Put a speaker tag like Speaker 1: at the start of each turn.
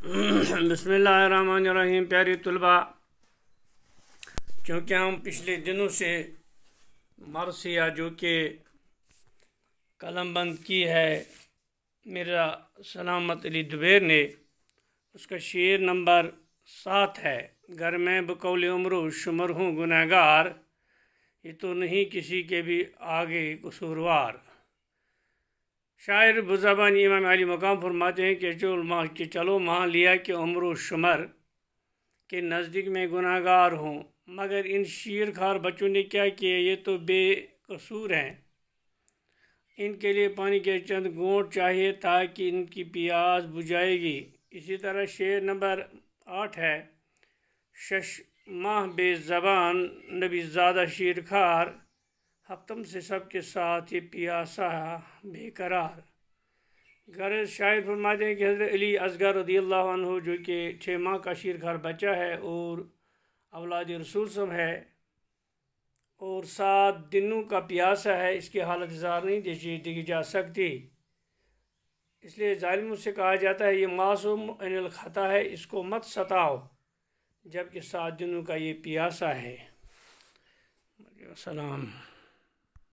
Speaker 1: बसमीम प्यारी तलबा चूँकि हम पिछले दिनों से मरसिया जो कि कलम बंद की है मेरा सलामत अली दुबेर ने उसका शेर नंबर सात है घर में बकौल उम्र शुमर हूँ गुनागार ये तो नहीं किसी के भी आगे कसूरवार शायर बुज़बान इमाम अली मकाम फरमाते हैं कि जो माह कि चलो माह लिया कि उम्र शुमर के नज़दीक में गुनागार हों मगर इन शीर खार बच्चों ने क्या किया ये तो बेकसूर हैं इनके लिए पानी के चंद गोट चाहिए ताकि इनकी प्यास बुझाएगी इसी तरह शेर नंबर आठ है शश माह बेज़बान नबी ज़्यादा शीर खार हफ्तम से सब के साथ ये प्यासा बेकरार गरज शायद फरमा दें कि हजरत अली असगर रदी अल्लाह जो कि छः माह का शीर घर बचा है और अवलाद रसूल सब है और सात दिनों का प्यासा है इसकी हालत जार नहीं देखी देखी जा सकती इसलिए ालिम से कहा जाता है ये मासूम अनिलखता है इसको मत सताओ जबकि सात दिनों का ये प्यासा है सलाम